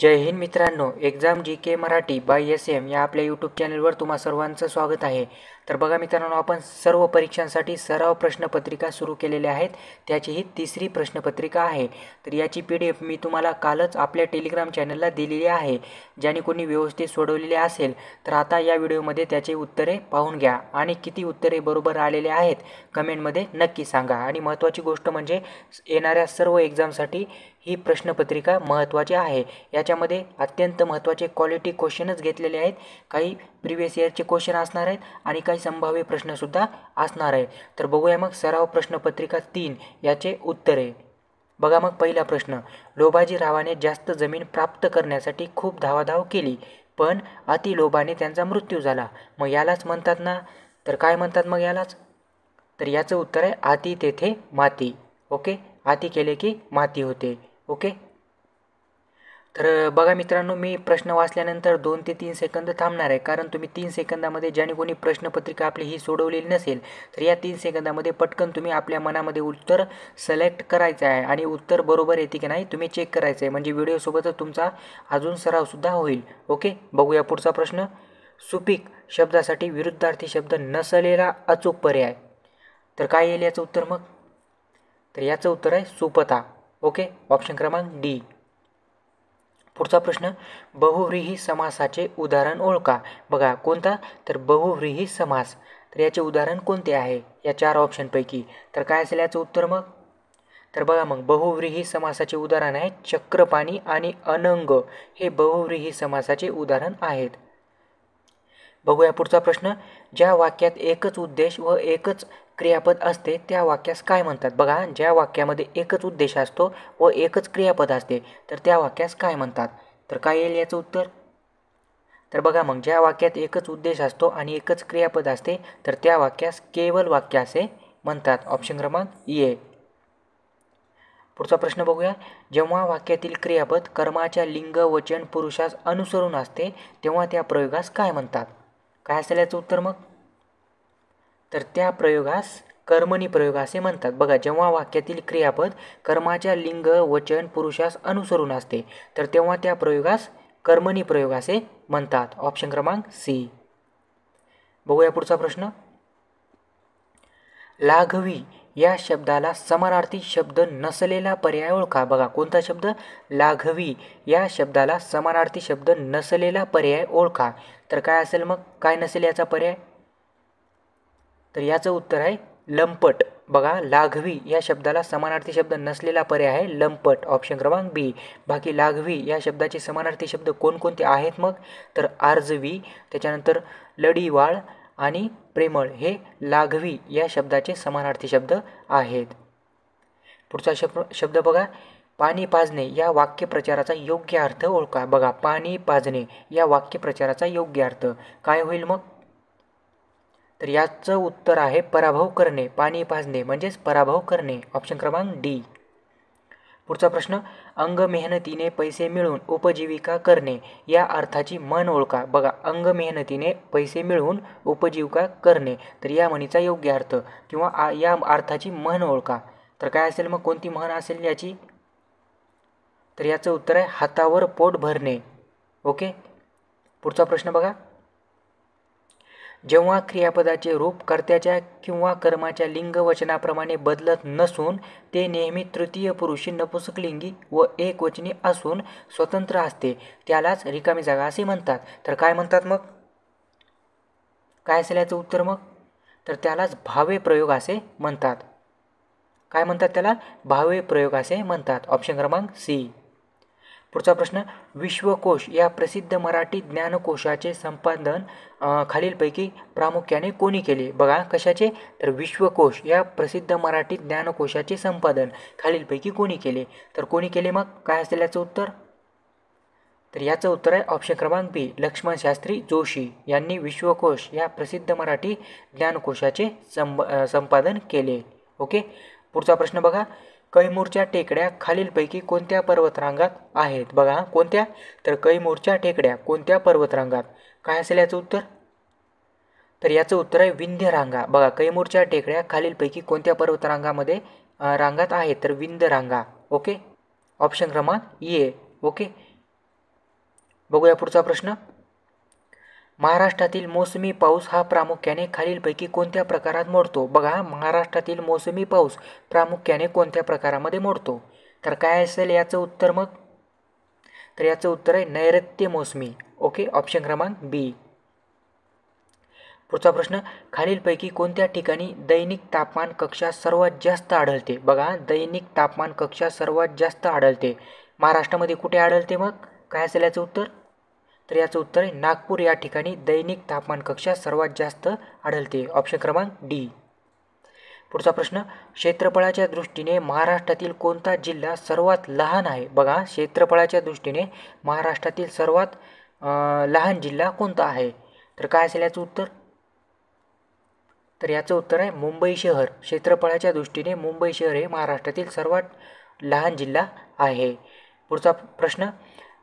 जय हिंद मित्रांनो exam G K Marathi by S M या आपल्या यूट्यूब चॅनलवर तुम्हा सर्वांचं स्वागत आहे तर बघा मित्रांनो आपण सर्व परीक्षांसाठी सराव प्रश्नपत्रिका सुरू केलेल्या आहेत त्याची ही तिसरी प्रश्नपत्रिका आहे तर याची पी डी एफ मी तुम्हाला कालच आपल्या टेलिग्राम चॅनलला दिलेली आहे ज्याने कोणी व्यवस्थित सोडवलेले असेल तर आता या व्हिडिओमध्ये त्याचे उत्तरे पाहून घ्या आणि किती उत्तरे बरोबर आलेले आहेत कमेंटमध्ये नक्की सांगा आणि महत्त्वाची गोष्ट म्हणजे येणाऱ्या सर्व एक्झामसाठी ही प्रश्नपत्रिका महत्त्वाची आहे याच्यामध्ये अत्यंत महत्त्वाचे क्वालिटी क्वेश्चनच घेतलेले आहेत काही प्रिवियस इयरचे क्वेश्चन असणार आहेत आणि काही संभाव्य प्रश्नसुद्धा असणार आहेत तर बघूया मग सराव प्रश्नपत्रिका तीन याचे उत्तर आहे बघा मग पहिला प्रश्न लोभाजीरावाने जास्त जमीन प्राप्त करण्यासाठी खूप धावाधाव केली पण अतिलोभाने त्यांचा मृत्यू झाला मग यालाच म्हणतात ना तर काय म्हणतात मग यालाच तर याचं उत्तर आहे आती तेथे माती ओके आती केले की माती होते ओके तर बघा मित्रांनो मी प्रश्न वाचल्यानंतर दोन ते तीन सेकंद थांबणार आहे कारण तुम्ही तीन सेकंदामध्ये ज्याने कोणी प्रश्नपत्रिका आपली ही सोडवलेली नसेल तर या तीन सेकंदामध्ये पटकन तुम्ही आपल्या मनामध्ये उत्तर सिलेक्ट करायचं आहे आणि उत्तर बरोबर येते की नाही तुम्ही चेक करायचं आहे म्हणजे व्हिडिओसोबतच तुमचा अजून सरावसुद्धा होईल ओके बघूया पुढचा प्रश्न सुपीक शब्दासाठी विरुद्धार्थी शब्द नसलेला अचूक पर्याय तर काय येईल याचं उत्तर मग तर याचं उत्तर आहे सुपता ओके ऑप्शन क्रमांक डी पुढचा प्रश्न बहुव्रीही समासाचे उदाहरण ओळखा बघा कोणता तर बहुव्रीही समास तर याचे उदाहरण कोणते आहे या चार ऑप्शनपैकी तर काय असेल याचं उत्तर मग तर बघा मग बहुव्रीही समासाचे उदाहरण आहे चक्रपाणी आणि अनंग हे बहुव्रीही समासाचे उदाहरण आहेत बघूया पुढचा प्रश्न ज्या वाक्यात एकच उद्देश व एकच क्रियापद असते त्या वाक्यास काय म्हणतात बघा ज्या वाक्यामध्ये एकच उद्देश असतो व एकच क्रियापद असते तर त्या वाक्यास काय म्हणतात तर काय येईल याचं उत्तर तर बघा मग ज्या वाक्यात एकच उद्देश असतो आणि एकच क्रियापद असते तर त्या वाक्यास केवल वाक्य असे म्हणतात ऑप्शन क्रमांक ये पुढचा प्रश्न बघूया जेव्हा वाक्यातील क्रियापद कर्माच्या लिंग वचन पुरुषास अनुसरून असते तेव्हा त्या प्रयोगास काय म्हणतात काय असेल याचं उत्तर मग तर त्या प्रयोगास कर्मणी प्रयोग असे म्हणतात बघा जेव्हा वाक्यातील क्रियापद कर्माच्या लिंग वचन पुरुषास अनुसरून असते तर तेव्हा त्या प्रयोगास कर्मणी प्रयोग असे म्हणतात ऑप्शन क्रमांक सी बघूया पुढचा प्रश्न लाघवी या शब्दाला समानार्थी शब्द नसलेला पर्याय ओळखा बघा कोणता शब्द लाघवी या शब्दाला समानार्थी शब्द नसलेला पर्याय ओळखा तर काय असेल मग काय नसेल याचा पर्याय तर याचं उत्तर आहे लंपट बघा लाघवी या शब्दाला समानार्थी शब्द नसलेला पर्याय आहे लंपट ऑप्शन क्रमांक बी बाकी लाघवी या शब्दाचे समानार्थी शब्द कोणकोणते आहेत मग तर आर्जवी त्याच्यानंतर लडीवाळ आणि प्रेमळ हे लाघवी या शब्दाचे समानार्थी शब्द आहेत पुढचा शब्द शब्द बघा पाणी पाजणे या वाक्यप्रचाराचा योग्य अर्थ ओळखा बघा पाणी पाजणे या वाक्यप्रचाराचा योग्य अर्थ काय होईल मग तर याचं उत्तर आहे पराभव करणे पाणी पाजणे म्हणजेच पराभव करणे ऑप्शन क्रमांक डी पुढचा प्रश्न अंग मेहनतीने पैसे मिळवून उपजीविका करणे या अर्थाची मन ओळखा बघा अंग मेहनतीने पैसे मिळवून उपजीविका करणे तर या म्हणीचा योग्य अर्थ किंवा या अर्थाची मन ओळखा तर काय असेल मग कोणती म्हण असेल याची तर याचं उत्तर आहे हातावर पोट भरणे ओके पुढचा प्रश्न बघा जेव्हा क्रियापदाचे रूप कर्त्याच्या किंवा कर्माच्या लिंगवचनाप्रमाणे बदलत नसून ते नेहमी तृतीय पुरुषी नपुसकलिंगी व एकवचनी असून स्वतंत्र असते त्यालाच रिकामी जागा असे म्हणतात तर काय म्हणतात मग काय असेल उत्तर मग तर त्यालाच भावे प्रयोग असे म्हणतात काय म्हणतात त्याला भावे प्रयोग असे म्हणतात ऑप्शन क्रमांक सी पुढचा प्रश्न विश्वकोश या प्रसिद्ध मराठी ज्ञानकोशाचे संपादन खालीलपैकी प्रामुख्याने कोणी केले बघा कशाचे तर विश्वकोश या प्रसिद्ध मराठी ज्ञानकोशाचे संपादन खालीलपैकी कोणी केले तर कोणी केले मग काय असेल याचं उत्तर तर याचं उत्तर आहे ऑप्शन क्रमांक बी लक्ष्मण शास्त्री जोशी यांनी विश्वकोश या प्रसिद्ध मराठी ज्ञानकोशाचे संपादन केले ओके पुढचा प्रश्न बघा कैमूरच्या टेकड्या खालीलपैकी कोणत्या पर्वतरांगात आहेत बघा कोणत्या तर कैमूरच्या टेकड्या कोणत्या पर्वतरांगात काय असेल याचं उत्तर तर याचं उत्तर आहे विंध्य रांगा बघा कैमूरच्या टेकड्या खालीलपैकी कोणत्या पर्वतरांगामध्ये रांगात आहेत तर विंध्य रांगा ओके ऑप्शन क्रमांक ए ओके बघूया पुढचा प्रश्न महाराष्ट्रातील मोसमी पाऊस हा प्रामुख्याने खालीलपैकी कोणत्या प्रकारात मोडतो बघा महाराष्ट्रातील मोसमी पाऊस प्रामुख्याने कोणत्या प्रकारामध्ये मोडतो तर काय असेल याचं उत्तर मग तर याचं उत्तर आहे नैऋत्य मोसमी ओके ऑप्शन क्रमांक बी पुढचा प्रश्न खालीलपैकी कोणत्या ठिकाणी दैनिक तापमान कक्षा सर्वात जास्त आढळते बघा दैनिक तापमान कक्षा सर्वात जास्त आढळते महाराष्ट्रामध्ये कुठे आढळते मग काय असेल याचं उत्तर तर याचं उत्तर आहे नागपूर या ठिकाणी दैनिक तापमान कक्षा सर्वात जास्त आढळते ऑप्शन क्रमांक डी पुढचा प्रश्न क्षेत्रफळाच्या दृष्टीने महाराष्ट्रातील कोणता जिल्हा सर्वात लहान आहे बघा क्षेत्रफळाच्या दृष्टीने महाराष्ट्रातील सर्वात लहान जिल्हा कोणता आहे तर काय असेल याचं उत्तर तर याचं उत्तर आहे मुंबई शहर क्षेत्रफळाच्या दृष्टीने मुंबई शहर हे महाराष्ट्रातील सर्वात लहान जिल्हा आहे पुढचा प्रश्न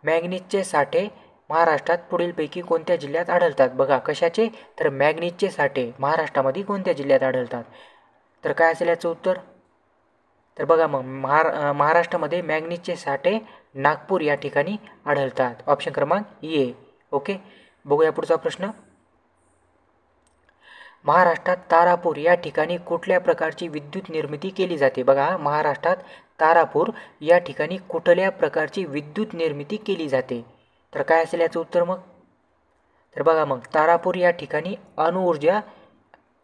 मॅग्नीजचे साठे महाराष्ट्रात पुढीलपैकी कोणत्या जिल्ह्यात आढळतात बघा कशाचे तर मॅग्नीजचे साठे महाराष्ट्रामध्ये कोणत्या जिल्ह्यात आढळतात तर काय असेल याचं उत्तर तर बघा मग महारा महाराष्ट्रामध्ये मॅग्नीजचे साठे नागपूर या ठिकाणी आढळतात ऑप्शन क्रमांक ए ओके बघूया पुढचा प्रश्न महाराष्ट्रात तारापूर या ठिकाणी कुठल्या प्रकारची विद्युत निर्मिती केली जाते बघा महाराष्ट्रात तारापूर या ठिकाणी कुठल्या प्रकारची विद्युत निर्मिती केली जाते तर काय असेल याचं उत्तर मग तर बघा मग तारापूर या ठिकाणी अणुऊर्जा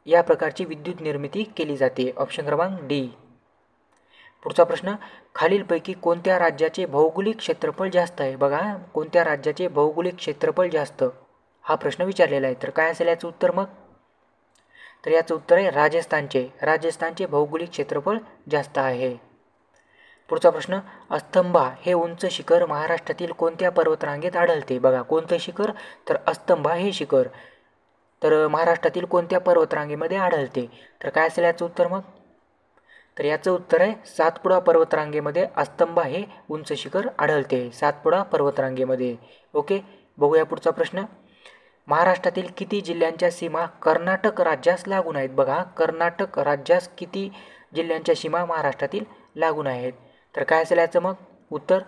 या प्रकारची विद्युत निर्मिती केली जाते ऑप्शन क्रमांक डी पुढचा प्रश्न खालीलपैकी कोणत्या राज्याचे भौगोलिक क्षेत्रफळ जास्त आहे बघा कोणत्या राज्याचे भौगोलिक क्षेत्रफळ जास्त हा प्रश्न विचारलेला आहे तर काय असेल याचं उत्तर मग तर याचं उत्तर आहे राजस्थानचे राजस्थानचे भौगोलिक क्षेत्रफळ जास्त आहे पुढचा प्रश्न अस्तंभा हे उंच शिखर महाराष्ट्रातील कोणत्या पर्वतरांगेत आढळते बघा कोणतं शिखर तर अस्तंभा हे शिखर तर महाराष्ट्रातील कोणत्या पर्वतरांगेमध्ये आढळते तर काय असेल याचं उत्तर मग तर याचं उत्तर आहे सातपुडा पर्वतरांगेमध्ये अस्तंभा हे उंच शिखर आढळते सातपुडा पर्वतरांगेमध्ये ओके बघूया पुढचा प्रश्न महाराष्ट्रातील किती जिल्ह्यांच्या सीमा कर्नाटक राज्यास लागून आहेत बघा कर्नाटक राज्यास किती जिल्ह्यांच्या सीमा महाराष्ट्रातील लागून आहेत तर काय असेल याचं मग उत्तर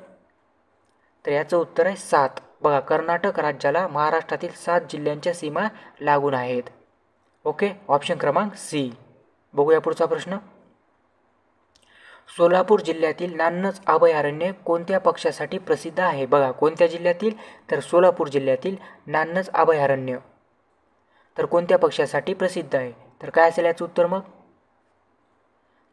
तर याचं उत्तर आहे सात बघा कर्नाटक राज्याला महाराष्ट्रातील सात जिल्ह्यांच्या सीमा लागून आहेत ओके ऑप्शन क्रमांक सी बघूया पुढचा प्रश्न सोलापूर जिल्ह्यातील नान्नच अभयारण्य कोणत्या पक्षासाठी प्रसिद्ध आहे बघा कोणत्या जिल्ह्यातील तर सोलापूर जिल्ह्यातील नान्नच अभयारण्य तर कोणत्या पक्षासाठी प्रसिद्ध आहे तर काय असेल याचं उत्तर मग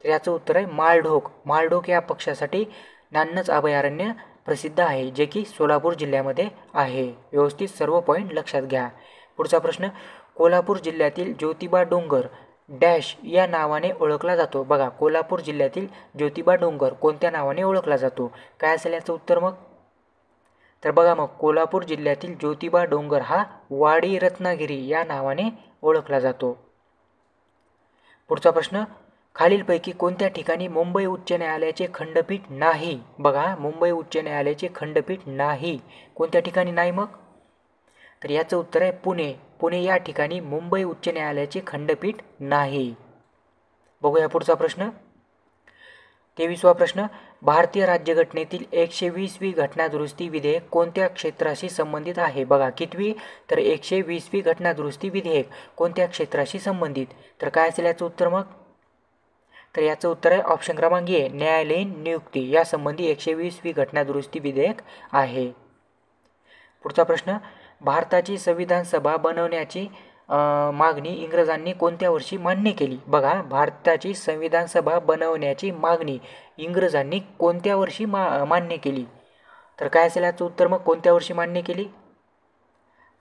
तर याचं उत्तर आहे माळढोक माळढोक या पक्षासाठी नान्नच अभयारण्य प्रसिद्ध आहे जे की सोलापूर जिल्ह्यामध्ये आहे व्यवस्थित सर्व पॉईंट लक्षात घ्या पुढचा प्रश्न कोल्हापूर जिल्ह्यातील ज्योतिबा डोंगर डॅश या नावाने ओळखला जातो बघा कोल्हापूर जिल्ह्यातील ज्योतिबा डोंगर कोणत्या नावाने ओळखला जातो काय असेल याचं उत्तर मग तर बघा मग कोल्हापूर जिल्ह्यातील ज्योतिबा डोंगर हा वाडी रत्नागिरी या नावाने ओळखला जातो पुढचा प्रश्न खालीलपैकी कोणत्या ठिकाणी मुंबई उच्च न्यायालयाचे खंडपीठ नाही बघा मुंबई उच्च न्यायालयाचे खंडपीठ नाही कोणत्या ठिकाणी नाही मग तर याचं उत्तर आहे पुणे पुणे या ठिकाणी मुंबई उच्च न्यायालयाचे खंडपीठ नाही बघूया पुढचा प्रश्न तेवीसवा प्रश्न भारतीय राज्यघटनेतील एकशे वीसवी घटनादुरुस्ती विधेयक कोणत्या क्षेत्राशी संबंधित आहे बघा कितवी तर एकशे वीसवी घटनादुरुस्ती विधेयक कोणत्या क्षेत्राशी संबंधित तर काय असेल याचं उत्तर मग तर याचं उत्तर आहे ऑप्शन क्रमांक ए न्यायालयीन नियुक्ती यासंबंधी एकशे वीसवी वी घटना दुरुस्ती विधेयक आहे पुढचा प्रश्न भारताची संविधान सभा बनवण्याची मागणी इंग्रजांनी कोणत्या वर्षी मान्य केली बघा भारताची संविधान सभा बनवण्याची मागणी इंग्रजांनी कोणत्या वर्षी मा मान्य केली तर काय असेल याचं उत्तर मग कोणत्या वर्षी मान्य केली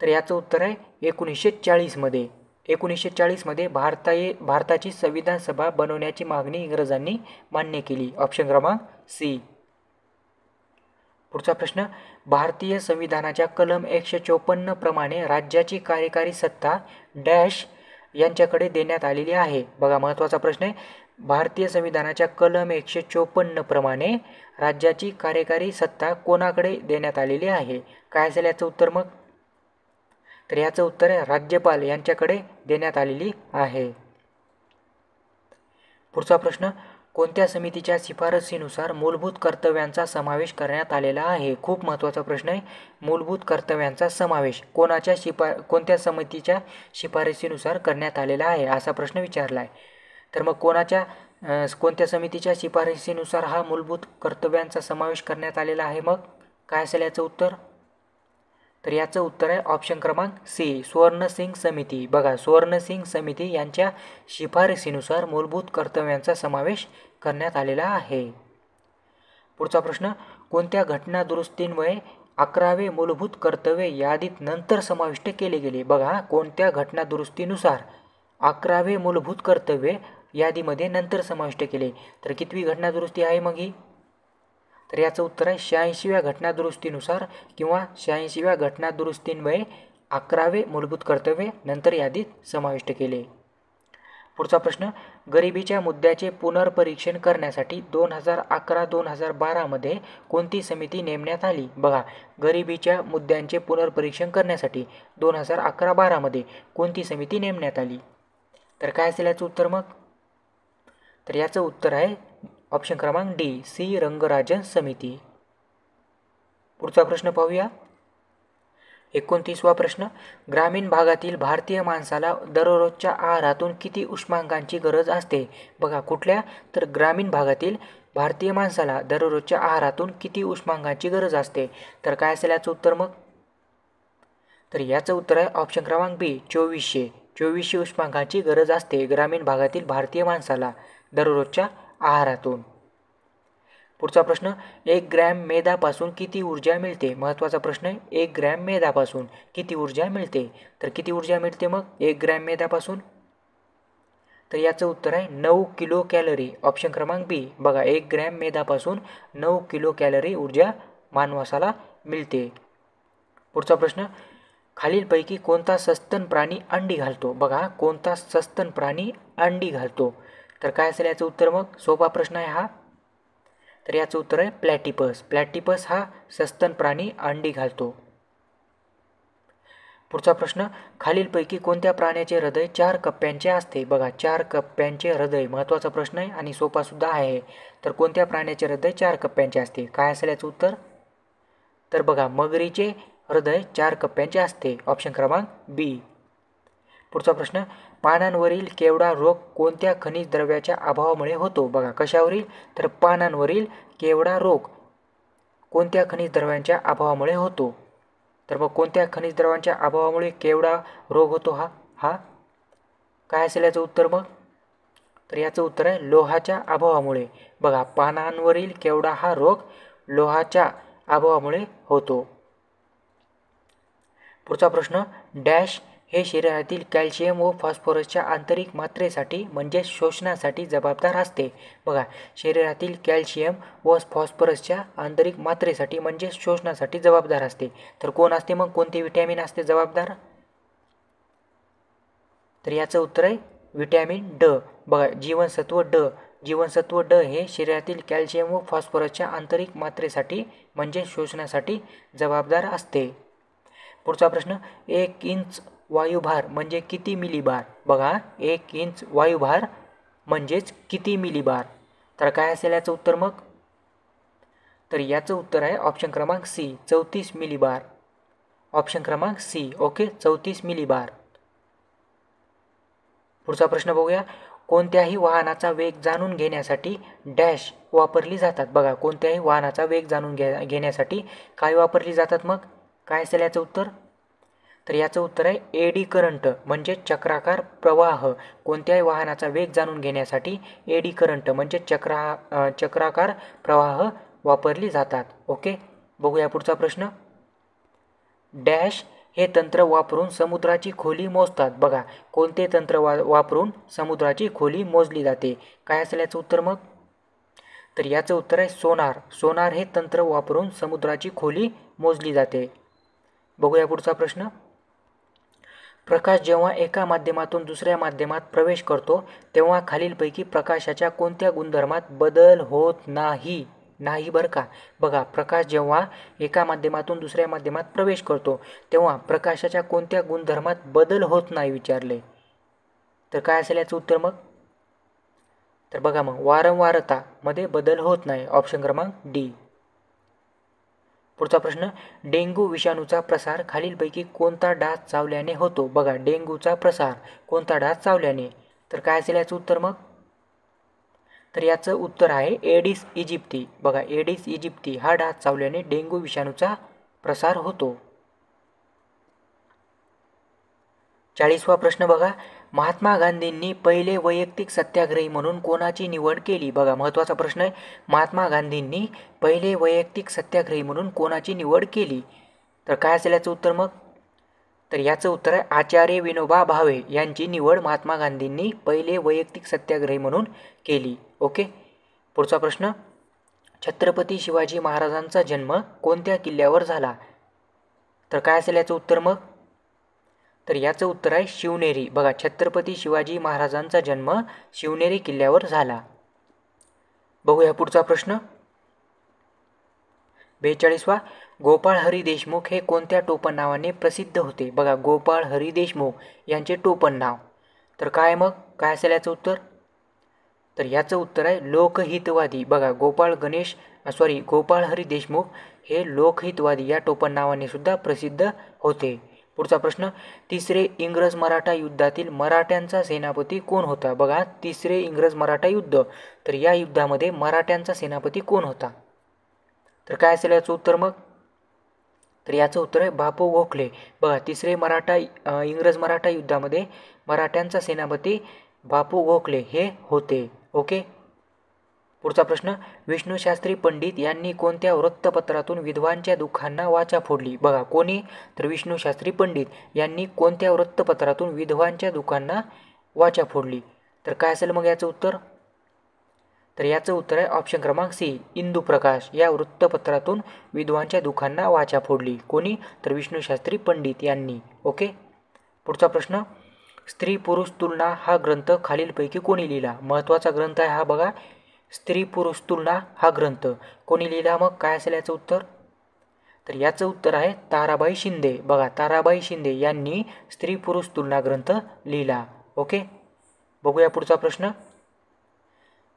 तर याचं उत्तर आहे एकोणीसशे चाळीसमध्ये एकोणीसशे चाळीसमध्ये भारताये भारताची संविधान सभा बनवण्याची मागणी इंग्रजांनी मान्य केली ऑप्शन क्रमांक सी पुढचा प्रश्न भारतीय संविधानाच्या कलम एकशे चोपन्न प्रमाणे राज्याची कार्यकारी सत्ता डॅश यांच्याकडे देण्यात आलेली आहे बघा महत्त्वाचा प्रश्न आहे भारतीय संविधानाच्या कलम एकशे चोपन्न प्रमाणे राज्याची कार्यकारी सत्ता कोणाकडे देण्यात आलेली आहे काय असेल याचं उत्तर मग तर याचं उत्तर राज्यपाल यांच्याकडे देण्यात आलेली आहे पुढचा प्रश्न कोणत्या समितीच्या शिफारसीनुसार मूलभूत कर्तव्यांचा समावेश करण्यात आलेला आहे खूप महत्त्वाचा प्रश्न आहे मूलभूत कर्तव्यांचा समावेश कोणाच्या शिफा कोणत्या समितीच्या शिफारसीनुसार करण्यात आलेला आहे असा प्रश्न विचारला आहे तर मग कोणाच्या कोणत्या समितीच्या शिफारसीनुसार हा मूलभूत कर्तव्यांचा समावेश करण्यात आलेला आहे मग काय असेल याचं उत्तर तर याचं उत्तर आहे ऑप्शन क्रमांक सी सुवर्ण समिती बघा सुवर्ण समिती यांच्या शिफारसीनुसार मूलभूत कर्तव्यांचा समावेश करण्यात आलेला आहे पुढचा प्रश्न कोणत्या घटना दुरुस्तींमुळे अकरावे मूलभूत कर्तव्य यादीत नंतर समाविष्ट केले गेले बघा कोणत्या घटना दुरुस्तीनुसार अकरावे मूलभूत कर्तव्य यादीमध्ये नंतर समाविष्ट केले तर कितवी घटना दुरुस्ती आहे मग ही तर याचं उत्तर आहे शहाऐंशीव्या घटनादुरुस्तीनुसार किंवा शहाऐंशीव्या घटनादुरुस्तींमुळे अकरावे मूलभूत कर्तव्य नंतर यादीत समाविष्ट केले पुढचा प्रश्न गरिबीच्या मुद्द्याचे पुनर्परीक्षण करण्यासाठी दोन हजार अकरा दोन हजार बारामध्ये कोणती समिती नेमण्यात आली बघा गरिबीच्या मुद्द्यांचे पुनर्परीक्षण करण्यासाठी दोन हजार अकरा बारामध्ये कोणती समिती नेमण्यात आली तर काय असेल याचं उत्तर मग तर याचं उत्तर आहे ऑप्शन क्रमांक डी सी रंगराजन समिती पुढचा प्रश्न पाहूया एकोणतीसवा प्रश्न ग्रामीण भागातील भारतीय माणसाला दररोजच्या आहारातून किती उष्मांकांची गरज असते बघा कुठल्या तर ग्रामीण भागातील भारतीय माणसाला दररोजच्या आहारातून किती उष्मांकांची गरज असते तर काय असेल याचं उत्तर मग तर याचं उत्तर आहे ऑप्शन क्रमांक बी चोवीसशे चोवीसशे उष्मांकांची गरज असते ग्रामीण भागातील भारतीय माणसाला दररोजच्या आहारातून पुढचा प्रश्न एक ग्रॅम मेदापासून किती ऊर्जा मिळते महत्त्वाचा प्रश्न आहे एक ग्रॅम मेदापासून किती ऊर्जा मिळते तर किती ऊर्जा मिळते मग एक ग्रॅम मेदापासून तर याचं उत्तर आहे नऊ किलो कॅलरी ऑप्शन क्रमांक बी बघा एक ग्रॅम मेदापासून नऊ किलो कॅलरी ऊर्जा मानवासाला मिळते पुढचा प्रश्न खालीलपैकी कोणता सस्तन प्राणी अंडी घालतो बघा कोणता सस्तन प्राणी अंडी घालतो तर काय असेल याचं उत्तर मग सोपा प्रश्न आहे हा तर याचं उत्तर आहे प्लॅटिपस प्लॅटिपस हा सस्तन प्राणी अंडी घालतो पुढचा प्रश्न खालीलपैकी कोणत्या प्राण्याचे हृदय चार कप्प्यांचे असते बघा चार कप्प्यांचे हृदय महत्त्वाचा प्रश्न आहे आणि सुद्धा आहे तर कोणत्या प्राण्याचे हृदय चार कप्प्यांचे असते काय असेल याचं उत्तर तर बघा मगरीचे हृदय चार कप्प्यांचे असते ऑप्शन क्रमांक बी पुढचा प्रश्न पानांवरील केवडा रोग कोणत्या खनिज द्रव्याच्या अभावामुळे होतो बघा कशावरील तर पानांवरील केवडा रोग कोणत्या खनिज द्रव्यांच्या अभावामुळे होतो तर मग कोणत्या खनिज द्रव्यांच्या अभावामुळे केवडा रोग होतो हा हा काय असेल याचं उत्तर मग तर याचं उत्तर आहे लोहाच्या अभावामुळे बघा पानांवरील केवडा हा रोग लोहाच्या अभावामुळे होतो पुढचा प्रश्न डॅश हे शरीरातील कॅल्शियम व फॉस्फरसच्या आंतरिक मात्रेसाठी म्हणजे शोषणासाठी जबाबदार असते बघा शरीरातील कॅल्शियम व फॉस्फरसच्या आंतरिक मात्रेसाठी म्हणजे शोषणासाठी जबाबदार असते तर कोण असते मग कोणते विटॅमिन असते जबाबदार तर याचं उत्तर आहे विटॅमिन ड बघा जीवनसत्व ड जीवनसत्व ड हे शरीरातील कॅल्शियम व फॉस्फरसच्या आंतरिक मात्रेसाठी म्हणजे शोषणासाठी जबाबदार असते पुढचा प्रश्न एक इंच वायुभार म्हणजे किती मिलीबार बघा एक इंच वायुभार म्हणजेच किती मिलीबार तर काय असेल याचं उत्तर मग तर याचं उत्तर आहे ऑप्शन क्रमांक सी चौतीस मिलीबार ऑप्शन क्रमांक सी ओके चौतीस मिलीबार पुढचा प्रश्न बघूया कोणत्याही वाहनाचा वेग जाणून घेण्यासाठी डॅश वापरली जातात बघा कोणत्याही वाहनाचा वेग जाणून घ्या घेण्यासाठी काय वापरली जातात मग काय असेल याचं उत्तर तर याचं उत्तर आहे एडी करंट म्हणजे चक्राकार प्रवाह कोणत्याही वाहनाचा वेग जाणून घेण्यासाठी एडी करंट म्हणजे चक्रा चक्राकार प्रवाह वापरली जातात ओके बघूया पुढचा प्रश्न डॅश हे तंत्र वापरून समुद्राची खोली मोजतात बघा कोणते तंत्र वा वापरून समुद्राची खोली मोजली जाते काय असेल याचं उत्तर मग तर याचं उत्तर आहे सोनार सोनार हे तंत्र वापरून समुद्राची खोली मोजली जाते बघूया पुढचा प्रश्न प्रकाश जेव्हा एका माध्यमातून दुसऱ्या माध्यमात प्रवेश करतो तेव्हा खालीलपैकी प्रकाशाच्या कोणत्या गुणधर्मात बदल होत नाही नाही बरं का बघा प्रकाश जेव्हा एका माध्यमातून दुसऱ्या माध्यमात प्रवेश करतो तेव्हा प्रकाशाच्या कोणत्या गुणधर्मात बदल होत नाही विचारले तर काय असेल याचं उत्तर मग तर बघा मग वारंवारतामध्ये बदल होत नाही ऑप्शन क्रमांक डी पुढचा प्रश्न डेंग्यू विषाणूचा प्रसार खालीलपैकी कोणता डास चावल्याने होतो बघा डेंग्यूचा प्रसार कोणता डास चावल्याने तर काय असेल याचं उत्तर मग तर याचं उत्तर आहे एडिस इजिप्ती बघा एडिस इजिप्ती हा डास चावल्याने डेंग्यू विषाणूचा प्रसार होतो चाळीसवा प्रश्न बघा महात्मा गांधींनी पहिले वैयक्तिक सत्याग्रही म्हणून कोणाची निवड केली बघा महत्त्वाचा प्रश्न आहे महात्मा गांधींनी पहिले वैयक्तिक सत्याग्रही म्हणून कोणाची निवड केली तर काय असेल याचं उत्तर मग तर याचं उत्तर आहे आचार्य विनोबा भावे यांची निवड महात्मा गांधींनी पहिले वैयक्तिक सत्याग्रही म्हणून केली ओके पुढचा प्रश्न छत्रपती शिवाजी महाराजांचा जन्म कोणत्या किल्ल्यावर झाला तर काय असेल याचं उत्तर मग तर याचं उत्तर आहे शिवनेरी बघा छत्रपती शिवाजी महाराजांचा जन्म शिवनेरी किल्ल्यावर झाला बघूया पुढचा प्रश्न बेचाळीसवा गोपाळ हरी देशमुख हे कोणत्या टोपण नावाने प्रसिद्ध होते बघा गोपाळ हरी देशमुख यांचे टोपण नाव तर काय मग काय असेल याचं उत्तर तर याचं उत्तर आहे लोकहितवादी बघा गोपाळ गणेश सॉरी गोपाळ हरी देशमुख हे लोकहितवादी या टोपण नावाने सुद्धा प्रसिद्ध होते पुढचा प्रश्न तिसरे इंग्रज मराठा युद्धातील मराठ्यांचा सेनापती कोण होता बघा तिसरे इंग्रज मराठा युद्ध तर या युद्धामध्ये मराठ्यांचा सेनापती कोण होता तर काय असेल याचं उत्तर मग तर याचं उत्तर आहे बापू गोखले बघा तिसरे मराठा इंग्रज मराठा युद्धामध्ये मराठ्यांचा सेनापती बापू गोखले हे होते ओके पुढचा प्रश्न विष्णूशास्त्री पंडित यांनी कोणत्या वृत्तपत्रातून विधवांच्या दुःखांना वाचा फोडली बघा कोणी तर विष्णूशास्त्री पंडित यांनी कोणत्या वृत्तपत्रातून विधवांच्या दुःखांना वाचा फोडली तर काय असेल मग याचं उत्तर तर याचं उत्तर आहे ऑप्शन क्रमांक सी इंदुप्रकाश या वृत्तपत्रातून विधवांच्या दुःखांना वाचा फोडली कोणी तर विष्णूशास्त्री पंडित यांनी ओके पुढचा प्रश्न स्त्री पुरुष तुलना हा ग्रंथ खालीलपैकी कोणी लिहिला महत्त्वाचा ग्रंथ आहे हा बघा स्त्री पुरुष तुलना हा ग्रंथ कोणी लिहिला मग काय असेल याचं उत्तर तर याचं उत्तर आहे ताराबाई शिंदे बघा ताराबाई शिंदे यांनी स्त्री पुरुष तुलना ग्रंथ लिहिला ओके बघूया पुढचा प्रश्न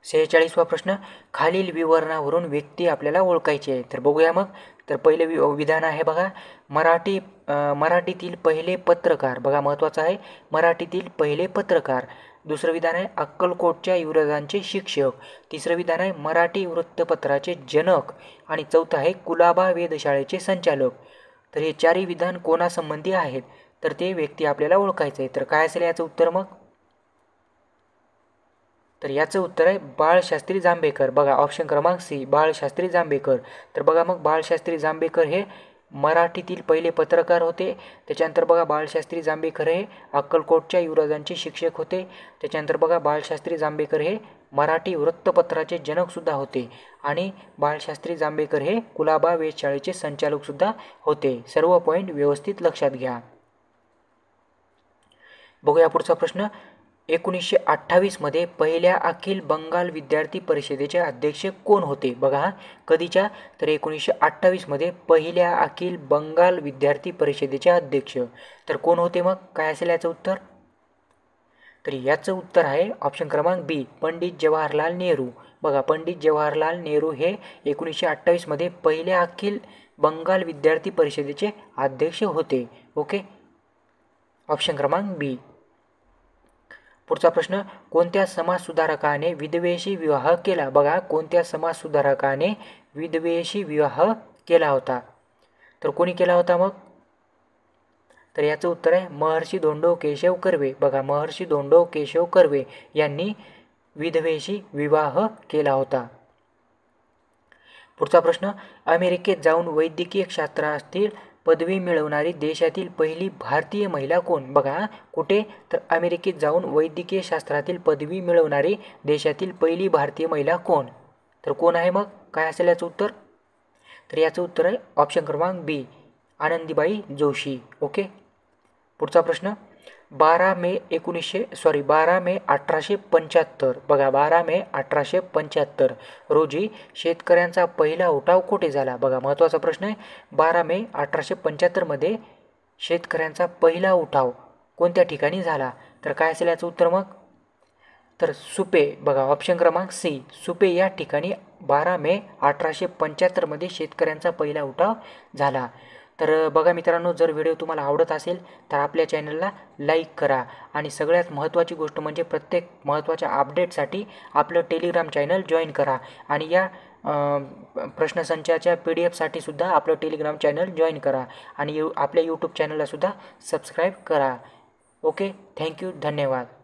सेहेचाळीसवा प्रश्न खालील विवरणावरून व्यक्ती आपल्याला ओळखायची आहे तर बघूया मग तर पहिले वि विधान आहे बघा मराठी मराठीतील पहिले पत्रकार बघा महत्त्वाचं आहे मराठीतील पहिले पत्रकार दुसरं विधान आहे अक्कलकोटच्या युवराजांचे शिक्षक तिसरं विधान आहे मराठी वृत्तपत्राचे जनक आणि चौथं आहे कुलाबा वेधशाळेचे संचालक तर हे चारही विधान कोणासंबंधी आहेत तर ते व्यक्ती आपल्याला ओळखायचं आहे तर काय असेल याचं उत्तर मग तर याचं उत्तर आहे बाळशास्त्री जांभेकर बघा ऑप्शन क्रमांक सी बाळशास्त्री जांभेकर तर बघा मग बाळशास्त्री जांभेकर हे मराठीतील पहिले पत्रकार होते त्याच्यानंतर बघा बाळशास्त्री जांभेकर हे अक्कलकोटच्या युवराजांचे शिक्षक होते त्याच्यानंतर बघा बाळशास्त्री जांभेकर हे मराठी वृत्तपत्राचे जनकसुद्धा होते आणि बाळशास्त्री जांभेकर हे कुलाबा वेधशाळेचे संचालकसुद्धा होते सर्व पॉईंट व्यवस्थित लक्षात घ्या बघूया पुढचा प्रश्न एकोणीसशे अठ्ठावीसमध्ये पहिल्या अखिल बंगाल विद्यार्थी परिषदेचे अध्यक्ष कोण होते बघा कधीच्या तर एकोणीसशे अठ्ठावीसमध्ये पहिल्या अखिल बंगाल विद्यार्थी परिषदेचे अध्यक्ष तर कोण होते मग काय असेल याचं उत्तर तर याचं उत्तर आहे ऑप्शन क्रमांक बी पंडित जवाहरलाल नेहरू बघा पंडित जवाहरलाल नेहरू हे एकोणीसशे अठ्ठावीसमध्ये पहिल्या अखिल बंगाल विद्यार्थी परिषदेचे अध्यक्ष होते ओके ऑप्शन क्रमांक बी पुढचा प्रश्न कोणत्या समाजसुधारकाने विधवेशी विवाह केला बघा कोणत्या समाजसुधारकाने विधवेशी विवाह केला होता तर कोणी केला होता मग तर याचं उत्तर आहे महर्षी धोंडो केशव कर्वे बघा महर्षी धोंडो केशव कर्वे यांनी विधवेशी विवाह केला होता पुढचा प्रश्न अमेरिकेत जाऊन वैद्यकीय शास्त्रातील पदवी मिळवणारी देशातील पहिली भारतीय महिला कोण बघा कुठे तर अमेरिकेत जाऊन वैद्यकीय शास्त्रातील पदवी मिळवणारी देशातील पहिली भारतीय महिला कोण तर कोण आहे मग काय असेल याचं उत्तर तर याचं उत्तर आहे ऑप्शन क्रमांक बी आनंदीबाई जोशी ओके पुढचा प्रश्न बारा मे एकोणीसशे सॉरी बारा मे अठराशे पंच्याहत्तर बघा बारा मे अठराशे पंच्याहत्तर रोजी शेतकऱ्यांचा पहिला उठाव कुठे झाला बघा महत्त्वाचा प्रश्न आहे बारा मे अठराशे पंच्याहत्तरमध्ये शेतकऱ्यांचा पहिला उठाव कोणत्या ठिकाणी झाला तर काय असेल याचं उत्तर मग तर सुपे बघा ऑप्शन क्रमांक सी सुपे या ठिकाणी बारा मे अठराशे पंच्याहत्तरमध्ये शेतकऱ्यांचा पहिला उठाव झाला तर बघा मित्रांनो जर व्हिडिओ तुम्हाला आवडत असेल तर आपल्या चॅनलला लाईक करा आणि सगळ्यात महत्त्वाची गोष्ट म्हणजे प्रत्येक महत्त्वाच्या अपडेटसाठी आपलं टेलिग्राम चॅनल जॉईन करा आणि या प्रश्नसंचाच्या पी डी एफसाठीसुद्धा सुद्धा आपलं टेलिग्राम चॅनल जॉईन करा आणि यू आपल्या यूट्यूब चॅनललासुद्धा सबस्क्राईब करा ओके थँक्यू धन्यवाद